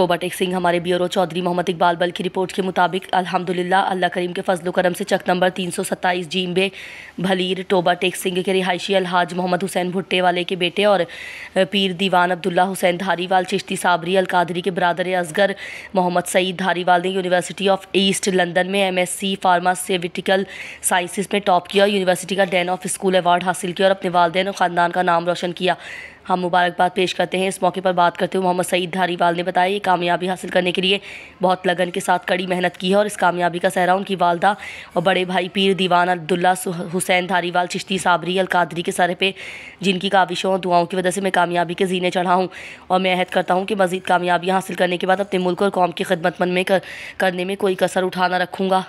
एक सिंह हमारे ब्यूरो चौधरी मोहम्मद इकबाल बल की रिपोर्ट के मुताबिक अल्हम्दुलिल्लाह अल्लाह करीम के फजल करम से चक नंबर तीन सौ सत्ताईस जीम्बे भलीर टोबा टेक सिंह के रिहायशी अलहाज मोहम्मद हुसैन भुट्टे वाले के बेटे और पीर दीवान अब्दुल्ला हुसैन धारीवाल चिश्ती साबरी अल कादरी के बरदर असगर मोहम्मद सईद धारीवाल ने यूनिवर्सिटी ऑफ ईस्ट लंदन में M S C pharmaceutical sciences में टॉप किया और यूनिवर्सिटी का डैन ऑफ स्कूल अवार्ड हासिल किया और अपने वालदेन और ख़ानदान का नाम रोशन किया हम मुबारकबाद पेश करते हैं इस मौके पर बात करते हुए मोहम्मद सईद धारीवाल ने बताया ये कामयाबी हासिल करने के लिए बहुत लगन के साथ कड़ी मेहनत की है और इस कामयाबी का सहरा उनकी वालदा और बड़े भाई पीर दीवान अब्दुल्ला हुसैन धारीवाल चिश्ती साबरी अलकादरी के सर पर जिनकी काविशों और दुआओं की वजह से मैं कामयाबी के जीने चढ़ा हूँ और मैं अहद करता हूँ कि मज़ीद कामयाबियाँ हासिल करने के बाद अपने मुल्क और कौम की खदमत मन में कर, करने में कोई कसर उठाना रखूँगा